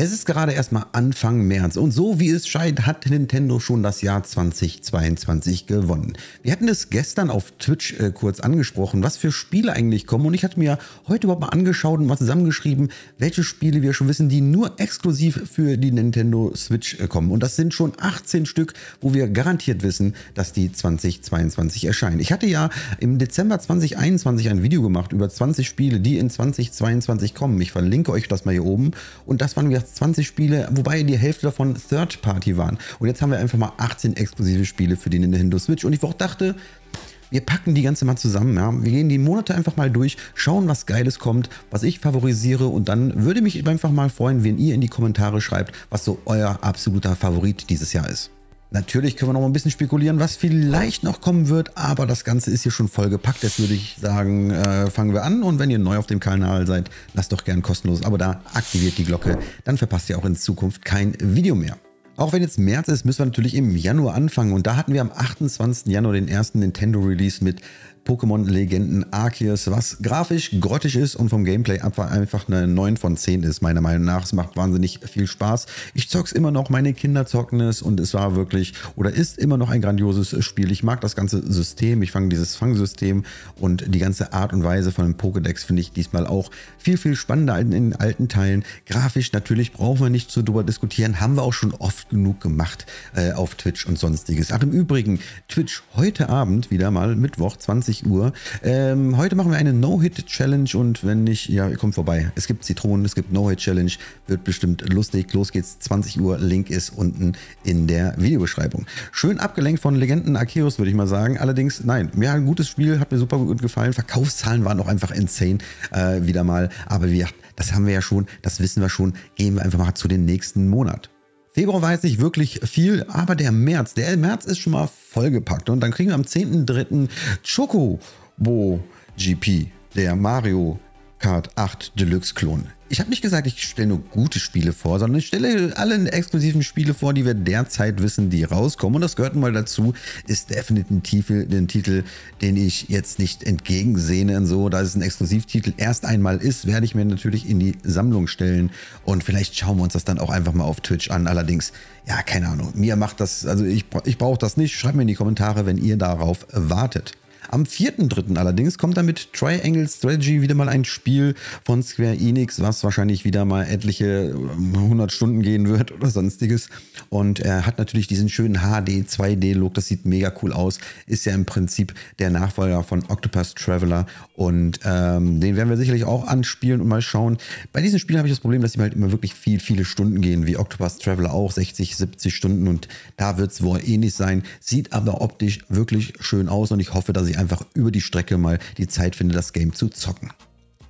Es ist gerade erstmal Anfang März und so wie es scheint, hat Nintendo schon das Jahr 2022 gewonnen. Wir hatten es gestern auf Twitch äh, kurz angesprochen, was für Spiele eigentlich kommen und ich hatte mir heute überhaupt mal angeschaut und mal zusammengeschrieben, welche Spiele wir schon wissen, die nur exklusiv für die Nintendo Switch äh, kommen. Und das sind schon 18 Stück, wo wir garantiert wissen, dass die 2022 erscheinen. Ich hatte ja im Dezember 2021 ein Video gemacht über 20 Spiele, die in 2022 kommen. Ich verlinke euch das mal hier oben und das waren wir jetzt 20 Spiele, wobei die Hälfte davon Third Party waren. Und jetzt haben wir einfach mal 18 exklusive Spiele für den Nintendo Switch. Und ich auch dachte, wir packen die ganze mal zusammen. Ja. Wir gehen die Monate einfach mal durch, schauen, was Geiles kommt, was ich favorisiere und dann würde mich einfach mal freuen, wenn ihr in die Kommentare schreibt, was so euer absoluter Favorit dieses Jahr ist. Natürlich können wir noch mal ein bisschen spekulieren, was vielleicht noch kommen wird, aber das Ganze ist hier schon voll gepackt. Jetzt würde ich sagen, äh, fangen wir an. Und wenn ihr neu auf dem Kanal seid, lasst doch gern kostenlos, Abo da aktiviert die Glocke. Dann verpasst ihr auch in Zukunft kein Video mehr. Auch wenn jetzt März ist, müssen wir natürlich im Januar anfangen. Und da hatten wir am 28. Januar den ersten Nintendo Release mit Pokémon-Legenden Arceus, was grafisch grottig ist und vom Gameplay einfach eine 9 von 10 ist, meiner Meinung nach. Es macht wahnsinnig viel Spaß. Ich zock's immer noch, meine Kinder zocken es und es war wirklich oder ist immer noch ein grandioses Spiel. Ich mag das ganze System, ich fange dieses Fangsystem und die ganze Art und Weise von dem Pokédex finde ich diesmal auch viel, viel spannender als in den alten Teilen. Grafisch natürlich brauchen wir nicht zu drüber diskutieren, haben wir auch schon oft genug gemacht äh, auf Twitch und sonstiges. Ach, im Übrigen, Twitch heute Abend wieder mal Mittwoch 20 20 Uhr. Ähm, heute machen wir eine No-Hit-Challenge und wenn nicht, ja, ihr kommt vorbei. Es gibt Zitronen, es gibt No-Hit-Challenge, wird bestimmt lustig. Los geht's, 20 Uhr, Link ist unten in der Videobeschreibung. Schön abgelenkt von Legenden Arceus, würde ich mal sagen. Allerdings, nein, mir ja, ein gutes Spiel, hat mir super gut gefallen. Verkaufszahlen waren auch einfach insane, äh, wieder mal. Aber wir, das haben wir ja schon, das wissen wir schon. Gehen wir einfach mal zu dem nächsten Monat. Februar war jetzt nicht wirklich viel, aber der März, der März ist schon mal vollgepackt. Und dann kriegen wir am 10.3. Chocobo GP, der Mario Kart 8 Deluxe Klon. Ich habe nicht gesagt, ich stelle nur gute Spiele vor, sondern ich stelle alle exklusiven Spiele vor, die wir derzeit wissen, die rauskommen. Und das gehört mal dazu, ist definitiv ein Titel, Titel den ich jetzt nicht entgegensehne. Und so, da es ein Exklusivtitel erst einmal ist, werde ich mir natürlich in die Sammlung stellen. Und vielleicht schauen wir uns das dann auch einfach mal auf Twitch an. Allerdings, ja, keine Ahnung. Mir macht das, also ich, ich brauche das nicht. Schreibt mir in die Kommentare, wenn ihr darauf wartet. Am 4.3. allerdings kommt dann mit Triangle Strategy wieder mal ein Spiel von Square Enix, was wahrscheinlich wieder mal etliche 100 äh, Stunden gehen wird oder sonstiges. Und er hat natürlich diesen schönen HD 2D-Look, das sieht mega cool aus. Ist ja im Prinzip der Nachfolger von Octopus Traveler und ähm, den werden wir sicherlich auch anspielen und mal schauen. Bei diesen Spielen habe ich das Problem, dass sie halt immer wirklich viel, viele Stunden gehen, wie Octopus Traveler auch, 60, 70 Stunden und da wird es wohl ähnlich eh sein. Sieht aber optisch wirklich schön aus und ich hoffe, dass ich einfach über die Strecke mal die Zeit finde, das Game zu zocken.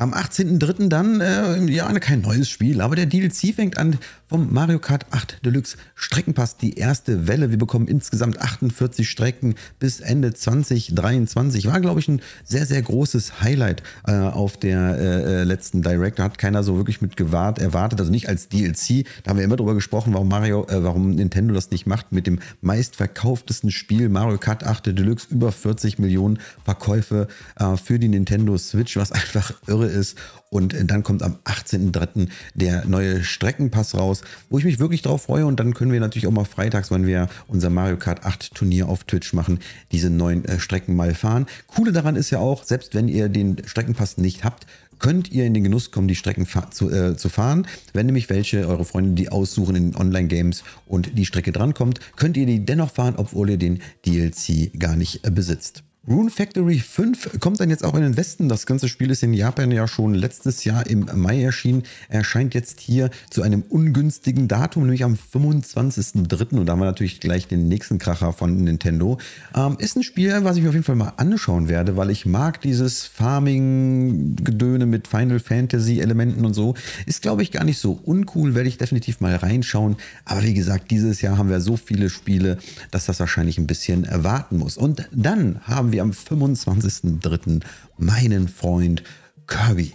Am 18.03. dann, äh, ja, kein neues Spiel, aber der DLC fängt an vom Mario Kart 8 Deluxe Streckenpass, die erste Welle. Wir bekommen insgesamt 48 Strecken bis Ende 2023. War, glaube ich, ein sehr, sehr großes Highlight äh, auf der äh, äh letzten Direct. Da hat keiner so wirklich mit gewahrt, erwartet, also nicht als DLC. Da haben wir immer drüber gesprochen, warum Mario, äh, warum Nintendo das nicht macht mit dem meistverkauftesten Spiel Mario Kart 8 Deluxe. Über 40 Millionen Verkäufe äh, für die Nintendo Switch, was einfach irre ist. Und äh, dann kommt am 18.03. der neue Streckenpass raus, wo ich mich wirklich drauf freue. Und dann können wir natürlich auch mal freitags, wenn wir unser Mario Kart 8 Turnier auf Twitch machen, diese neuen äh, Strecken mal fahren. Coole daran ist ja auch, selbst wenn ihr den Streckenpass nicht habt, könnt ihr in den Genuss kommen, die Strecken fa zu, äh, zu, fahren. Wenn nämlich welche eure Freunde die aussuchen in Online-Games und die Strecke drankommt, könnt ihr die dennoch fahren, obwohl ihr den DLC gar nicht äh, besitzt. Rune Factory 5 kommt dann jetzt auch in den Westen. Das ganze Spiel ist in Japan ja schon letztes Jahr im Mai erschienen. Erscheint jetzt hier zu einem ungünstigen Datum, nämlich am 25.03. Und da haben wir natürlich gleich den nächsten Kracher von Nintendo. Ähm, ist ein Spiel, was ich mir auf jeden Fall mal anschauen werde, weil ich mag dieses Farming-Gedöne mit Final Fantasy-Elementen und so. Ist, glaube ich, gar nicht so uncool. Werde ich definitiv mal reinschauen. Aber wie gesagt, dieses Jahr haben wir so viele Spiele, dass das wahrscheinlich ein bisschen warten muss. Und dann haben wir Party am 25.03. meinen Freund Kirby.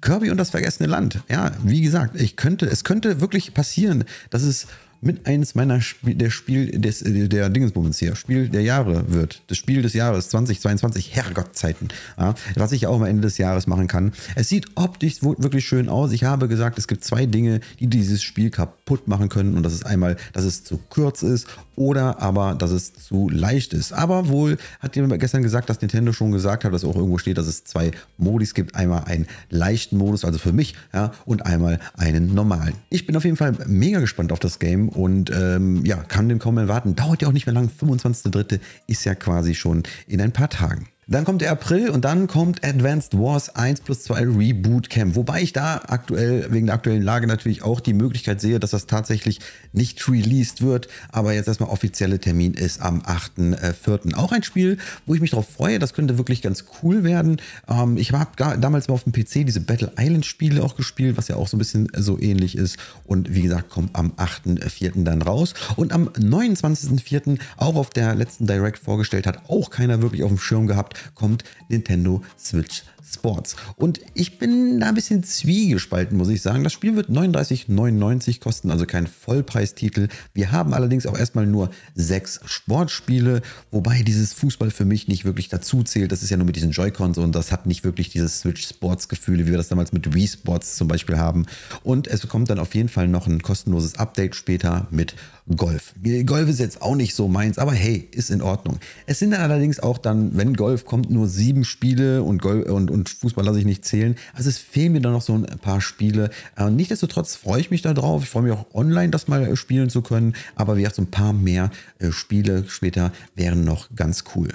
Kirby und das vergessene Land. Ja, wie gesagt, ich könnte, es könnte wirklich passieren, dass es mit eins meiner Spiel, der Spiel des, der Dingensbums hier, Spiel der Jahre wird. Das Spiel des Jahres 2022, Herrgottzeiten. Ja, was ich auch am Ende des Jahres machen kann. Es sieht optisch wirklich schön aus. Ich habe gesagt, es gibt zwei Dinge, die dieses Spiel kaputt kaputt machen können und das ist einmal, dass es zu kurz ist oder aber, dass es zu leicht ist. Aber wohl hat jemand gestern gesagt, dass Nintendo schon gesagt hat, dass auch irgendwo steht, dass es zwei Modis gibt. Einmal einen leichten Modus, also für mich, ja, und einmal einen normalen. Ich bin auf jeden Fall mega gespannt auf das Game und ähm, ja, kann den kaum warten. Dauert ja auch nicht mehr lang. 25.3. ist ja quasi schon in ein paar Tagen. Dann kommt der April und dann kommt Advanced Wars 1 plus 2 Reboot Camp. Wobei ich da aktuell, wegen der aktuellen Lage natürlich auch die Möglichkeit sehe, dass das tatsächlich nicht released wird. Aber jetzt erstmal offizielle Termin ist am 8.4. Äh, auch ein Spiel, wo ich mich drauf freue. Das könnte wirklich ganz cool werden. Ähm, ich habe damals mal auf dem PC diese Battle Island Spiele auch gespielt, was ja auch so ein bisschen so ähnlich ist. Und wie gesagt, kommt am 8.4. Äh, dann raus. Und am 29.4. auch auf der letzten Direct vorgestellt, hat auch keiner wirklich auf dem Schirm gehabt kommt Nintendo Switch Sports. Und ich bin da ein bisschen zwiegespalten, muss ich sagen. Das Spiel wird 39,99 kosten, also kein Vollpreistitel. Wir haben allerdings auch erstmal nur sechs Sportspiele, wobei dieses Fußball für mich nicht wirklich dazu zählt. Das ist ja nur mit diesen Joy-Cons und das hat nicht wirklich dieses Switch Sports-Gefühle, wie wir das damals mit Wii Sports zum Beispiel haben. Und es kommt dann auf jeden Fall noch ein kostenloses Update später mit Golf. Golf ist jetzt auch nicht so meins, aber hey, ist in Ordnung. Es sind dann allerdings auch dann, wenn Golf Golf kommt nur sieben Spiele und, Golf, und, und Fußball lasse ich nicht zählen. Also es fehlen mir da noch so ein paar Spiele. Äh, Nichtsdestotrotz freue ich mich darauf. Ich freue mich auch online, das mal äh, spielen zu können. Aber wie gesagt, so ein paar mehr äh, Spiele später wären noch ganz cool.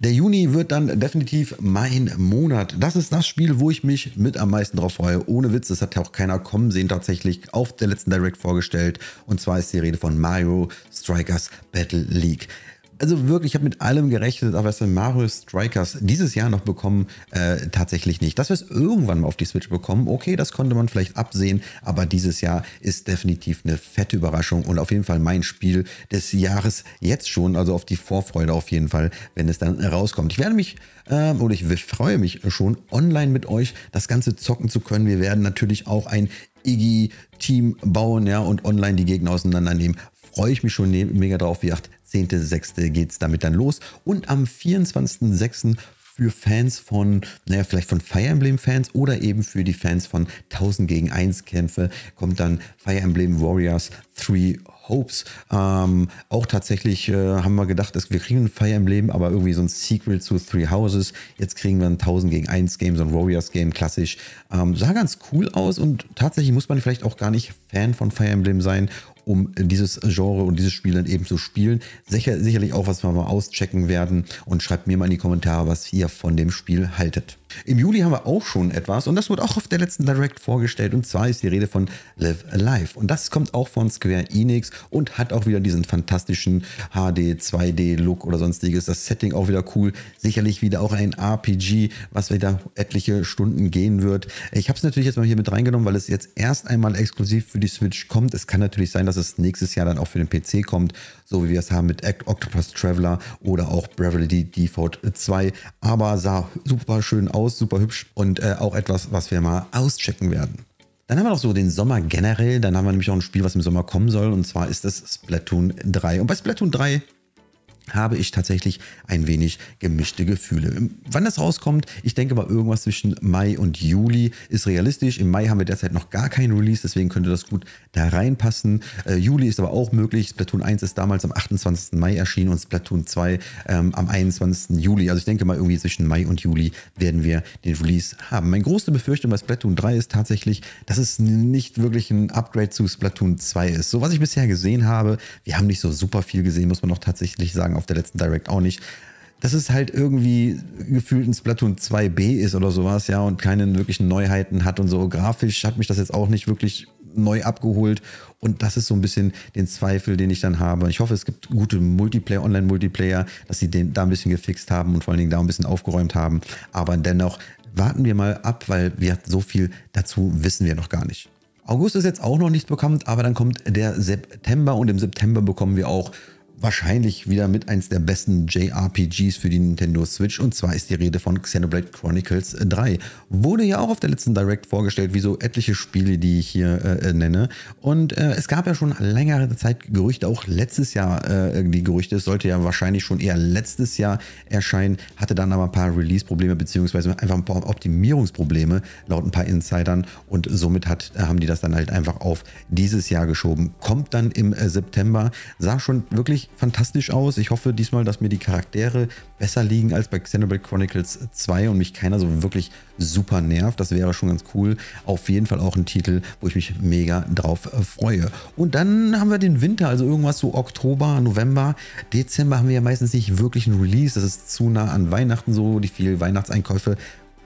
Der Juni wird dann definitiv mein Monat. Das ist das Spiel, wo ich mich mit am meisten drauf freue. Ohne Witz, das hat ja auch keiner kommen sehen, tatsächlich auf der letzten Direct vorgestellt. Und zwar ist die Rede von Mario Strikers Battle League also wirklich, ich habe mit allem gerechnet, aber es wir Mario Strikers dieses Jahr noch bekommen, äh, tatsächlich nicht. Dass wir es irgendwann mal auf die Switch bekommen, okay, das konnte man vielleicht absehen, aber dieses Jahr ist definitiv eine fette Überraschung und auf jeden Fall mein Spiel des Jahres jetzt schon, also auf die Vorfreude auf jeden Fall, wenn es dann rauskommt. Ich werde mich ähm, oder ich freue mich schon, online mit euch das Ganze zocken zu können. Wir werden natürlich auch ein Iggy-Team bauen ja, und online die Gegner auseinandernehmen freue ich mich schon ne-, mega drauf. Wie gesagt, 10.6. geht es damit dann los. Und am 24.6 für Fans von, naja, vielleicht von Fire Emblem Fans oder eben für die Fans von 1000 gegen 1 Kämpfe kommt dann Fire Emblem Warriors 3 Hopes. Ähm, auch tatsächlich äh, haben wir gedacht, dass wir kriegen ein Fire Emblem, aber irgendwie so ein Sequel zu Three Houses. Jetzt kriegen wir ein 1000 gegen 1 Game, so ein Warriors Game, klassisch. Ähm, sah ganz cool aus und tatsächlich muss man vielleicht auch gar nicht Fan von Fire Emblem sein, um dieses Genre und dieses Spiel dann eben zu spielen. Sicher, sicherlich auch, was wir mal auschecken werden. Und schreibt mir mal in die Kommentare, was ihr von dem Spiel haltet. Im Juli haben wir auch schon etwas und das wurde auch auf der letzten Direct vorgestellt. Und zwar ist die Rede von Live Alive. Und das kommt auch von Square Enix und hat auch wieder diesen fantastischen HD, 2D-Look oder sonstiges. Das Setting auch wieder cool. Sicherlich wieder auch ein RPG, was wieder etliche Stunden gehen wird. Ich habe es natürlich jetzt mal hier mit reingenommen, weil es jetzt erst einmal exklusiv für die Switch kommt. Es kann natürlich sein, dass dass es nächstes Jahr dann auch für den PC kommt, so wie wir es haben mit Octopus Traveler oder auch Bravely Default 2. Aber sah super schön aus, super hübsch und äh, auch etwas, was wir mal auschecken werden. Dann haben wir noch so den Sommer generell. Dann haben wir nämlich auch ein Spiel, was im Sommer kommen soll. Und zwar ist es Splatoon 3. Und bei Splatoon 3 habe ich tatsächlich ein wenig gemischte Gefühle. Wann das rauskommt, ich denke mal irgendwas zwischen Mai und Juli ist realistisch. Im Mai haben wir derzeit noch gar keinen Release, deswegen könnte das gut da reinpassen. Äh, Juli ist aber auch möglich. Splatoon 1 ist damals am 28. Mai erschienen und Splatoon 2 ähm, am 21. Juli. Also ich denke mal irgendwie zwischen Mai und Juli werden wir den Release haben. Meine große Befürchtung bei Splatoon 3 ist tatsächlich, dass es nicht wirklich ein Upgrade zu Splatoon 2 ist. So was ich bisher gesehen habe, wir haben nicht so super viel gesehen, muss man noch tatsächlich sagen sagen, auf der letzten Direct auch nicht, dass es halt irgendwie gefühlt ein Splatoon 2b ist oder sowas, ja, und keine wirklichen Neuheiten hat und so. Grafisch hat mich das jetzt auch nicht wirklich neu abgeholt. Und das ist so ein bisschen den Zweifel, den ich dann habe. Ich hoffe, es gibt gute Multiplayer, Online-Multiplayer, dass sie den da ein bisschen gefixt haben und vor allen Dingen da ein bisschen aufgeräumt haben. Aber dennoch warten wir mal ab, weil wir so viel dazu wissen wir noch gar nicht. August ist jetzt auch noch nicht bekannt, aber dann kommt der September und im September bekommen wir auch wahrscheinlich wieder mit eins der besten JRPGs für die Nintendo Switch und zwar ist die Rede von Xenoblade Chronicles 3. Äh, Wurde ja auch auf der letzten Direct vorgestellt, wie so etliche Spiele, die ich hier äh, äh nenne. Und äh, es gab ja schon längere Zeit Gerüchte, auch letztes Jahr äh, die Gerüchte, es sollte ja wahrscheinlich schon eher letztes Jahr erscheinen, hatte dann aber ein paar Release-Probleme beziehungsweise einfach ein paar Optimierungsprobleme laut ein paar Insidern und somit hat, äh, haben die das dann halt einfach auf dieses Jahr geschoben. Kommt dann im September, sah schon wirklich fantastisch aus. Ich hoffe diesmal, dass mir die Charaktere besser liegen als bei Xenoblade Chronicles 2 und mich keiner so wirklich super nervt. Das wäre schon ganz cool. Auf jeden Fall auch ein Titel, wo ich mich mega drauf äh, freue. Und dann haben wir den Winter, also irgendwas so Oktober, November, Dezember haben wir ja meistens nicht wirklich ein Release. Das ist zu nah an Weihnachten so. Die vielen Weihnachtseinkäufe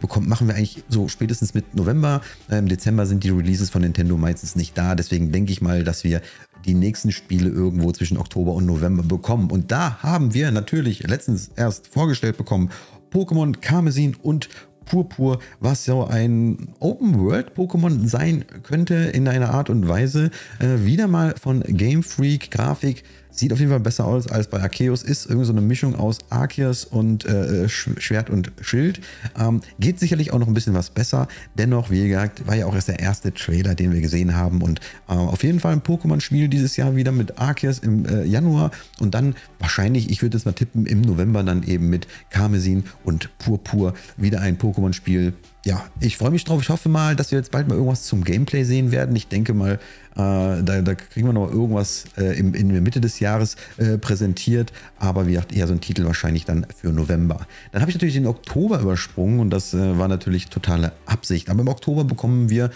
bekommt, machen wir eigentlich so spätestens mit November. Äh, Im Dezember sind die Releases von Nintendo meistens nicht da. Deswegen denke ich mal, dass wir die nächsten Spiele irgendwo zwischen Oktober und November bekommen. Und da haben wir natürlich letztens erst vorgestellt bekommen Pokémon Karmesin und Purpur, was so ein Open-World-Pokémon sein könnte in einer Art und Weise. Äh, wieder mal von Game Freak, Grafik, Sieht auf jeden Fall besser aus als bei Arceus. Ist irgendwie so eine Mischung aus Arceus und äh, Schwert und Schild. Ähm, geht sicherlich auch noch ein bisschen was besser. Dennoch, wie gesagt, war ja auch erst der erste Trailer, den wir gesehen haben. Und äh, auf jeden Fall ein Pokémon-Spiel dieses Jahr wieder mit Arceus im äh, Januar. Und dann wahrscheinlich, ich würde es mal tippen, im November dann eben mit Karmesin und Purpur wieder ein Pokémon. Pokémon-Spiel. Ja, ich freue mich drauf. Ich hoffe mal, dass wir jetzt bald mal irgendwas zum Gameplay sehen werden. Ich denke mal, äh, da, da, kriegen wir noch irgendwas äh, im, in der Mitte des Jahres äh, präsentiert. Aber wie gesagt, eher so ein Titel wahrscheinlich dann für November. Dann habe ich natürlich den Oktober übersprungen und das äh, war natürlich totale Absicht. Aber im Oktober bekommen wir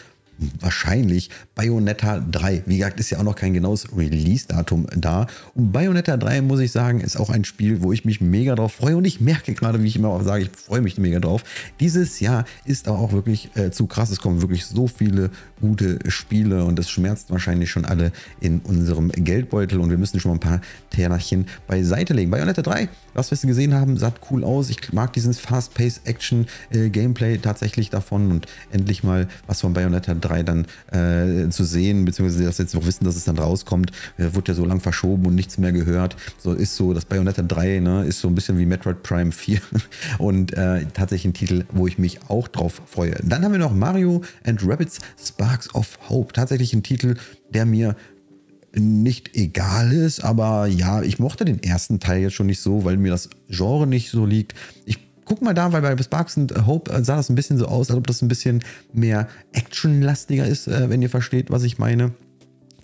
wahrscheinlich Bayonetta 3. Wie gesagt, ist ja auch noch kein genaues Release-Datum da. Und Bayonetta 3, muss ich sagen, ist auch ein Spiel, wo ich mich mega drauf freue. Und ich merke gerade, wie ich immer auch sage, ich freue mich mega drauf. Dieses Jahr ist aber auch wirklich äh, zu krass. Es kommen wirklich so viele gute Spiele und das schmerzt wahrscheinlich schon alle in unserem Geldbeutel. Und wir müssen schon mal ein paar Ternachen beiseite legen. Bayonetta 3, was wir gesehen haben, sah cool aus. Ich mag dieses fast pace action äh, gameplay tatsächlich davon und endlich mal was von Bayonetta 3 3 dann äh, zu sehen, beziehungsweise dass jetzt noch wissen, dass es dann rauskommt. Äh, wurde ja so lang verschoben und nichts mehr gehört. So ist so, das Bayonetta 3 ne, ist so ein bisschen wie Metroid Prime 4 und äh, tatsächlich ein Titel, wo ich mich auch drauf freue. Dann haben wir noch Mario and Rabbits Sparks of Hope. Tatsächlich ein Titel, der mir nicht egal ist, aber ja, ich mochte den ersten Teil jetzt schon nicht so, weil mir das Genre nicht so liegt. Ich guck mal da, weil bei Sparks and äh, Hope äh, sah das ein bisschen so aus, als ob das ein bisschen mehr actionlastiger ist, äh, wenn ihr versteht, was ich meine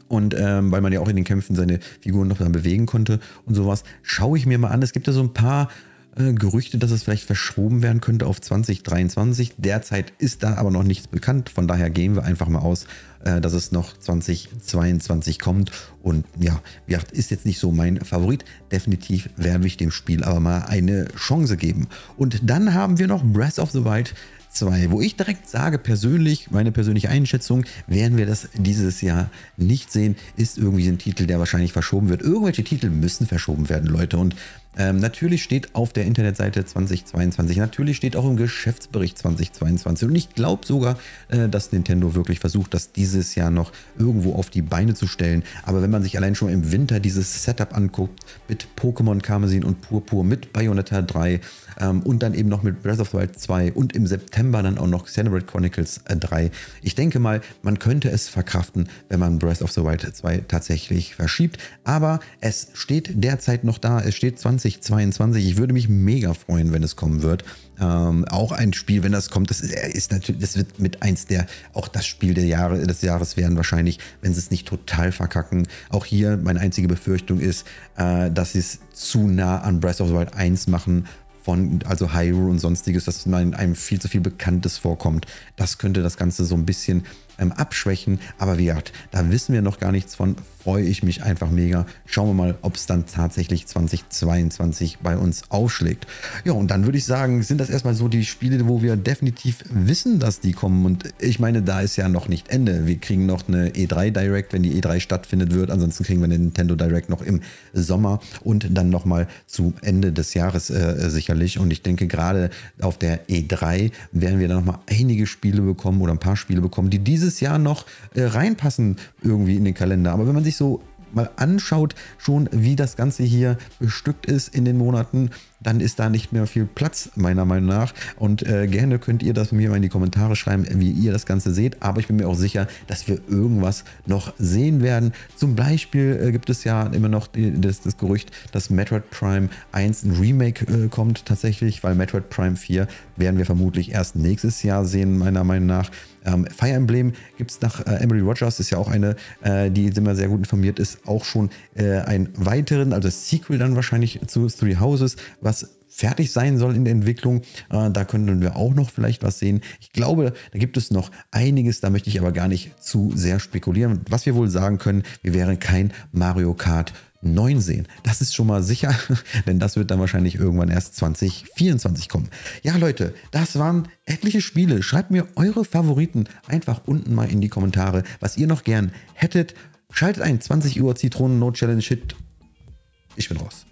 und ähm, weil man ja auch in den Kämpfen seine Figuren noch dann bewegen konnte und sowas. Schaue ich mir mal an. Es gibt ja so ein paar äh, Gerüchte, dass es vielleicht verschoben werden könnte auf 2023. Derzeit ist da aber noch nichts bekannt. Von daher gehen wir einfach mal aus, äh, dass es noch 2022 kommt. Und ja, wie gesagt, ist jetzt nicht so mein Favorit. Definitiv werde ich dem Spiel aber mal eine Chance geben. Und dann haben wir noch Breath of the Wild. 2, wo ich direkt sage, persönlich, meine persönliche Einschätzung, werden wir das dieses Jahr nicht sehen, ist irgendwie ein Titel, der wahrscheinlich verschoben wird. Irgendwelche Titel müssen verschoben werden, Leute. Und ähm, natürlich steht auf der Internetseite 2022, natürlich steht auch im Geschäftsbericht 2022 und ich glaube sogar, äh, dass Nintendo wirklich versucht, das dieses Jahr noch irgendwo auf die Beine zu stellen. Aber wenn man sich allein schon im Winter dieses Setup anguckt, mit Pokémon Karmesin und Purpur, mit Bayonetta 3 ähm, und dann eben noch mit Breath of the Wild 2 und im September dann auch noch Xenoblade Chronicles 3. Äh, ich denke mal, man könnte es verkraften, wenn man Breath of the Wild 2 tatsächlich verschiebt. Aber es steht derzeit noch da, es steht 20 2022. Ich würde mich mega freuen, wenn es kommen wird. Ähm, auch ein Spiel, wenn das kommt, das äh, ist, natürlich, das wird mit eins der, auch das Spiel der Jahre, des Jahres werden wahrscheinlich, wenn sie es nicht total verkacken. Auch hier, meine einzige Befürchtung ist, äh, dass sie es zu nah an Breath of the Wild 1 machen, von, also Hyrule und sonstiges, dass man einem viel zu viel Bekanntes vorkommt. Das könnte das Ganze so ein bisschen ähm, abschwächen. Aber wie gesagt, da wissen wir noch gar nichts von. Freue ich mich einfach mega. Schauen wir mal, ob es dann tatsächlich 2022 bei uns aufschlägt. Ja, und dann würde ich sagen, sind das erstmal so die Spiele, wo wir definitiv wissen, dass die kommen. Und ich meine, da ist ja noch nicht Ende. Wir kriegen noch eine E3 Direct, wenn die E3 stattfindet wird. Ansonsten kriegen wir eine Nintendo Direct noch im Sommer und dann nochmal zu Ende des Jahres äh, sicherlich. Und ich denke, gerade auf der E3 werden wir dann nochmal einige Spiele bekommen oder ein paar Spiele bekommen, die dieses dieses Jahr noch äh, reinpassen irgendwie in den Kalender. Aber wenn man sich so mal anschaut, schon wie das Ganze hier bestückt ist in den Monaten, dann ist da nicht mehr viel Platz, meiner Meinung nach. Und äh, gerne könnt ihr das mir mal in die Kommentare schreiben, wie ihr das Ganze seht. Aber ich bin mir auch sicher, dass wir irgendwas noch sehen werden. Zum Beispiel äh, gibt es ja immer noch die, das, das, Gerücht, dass Metroid Prime 1 ein Remake äh, kommt tatsächlich, weil Metroid Prime 4 werden wir vermutlich erst nächstes Jahr sehen, meiner Meinung nach. Ähm, Fire Emblem gibt es nach äh, Emily Rogers, ist ja auch eine, äh, die immer sehr gut informiert ist, auch schon äh, einen weiteren, also Sequel dann wahrscheinlich zu Three Houses, was fertig sein soll in der Entwicklung. Äh, da könnten wir auch noch vielleicht was sehen. Ich glaube, da gibt es noch einiges, da möchte ich aber gar nicht zu sehr spekulieren. Was wir wohl sagen können, wir wären kein Mario Kart 9 sehen. Das ist schon mal sicher, denn das wird dann wahrscheinlich irgendwann erst 2024 kommen. Ja, Leute, das waren etliche Spiele. Schreibt mir eure Favoriten einfach unten mal in die Kommentare, was ihr noch gern hättet. Schaltet ein, 20 Uhr Zitronen No Challenge Hit. Ich bin raus.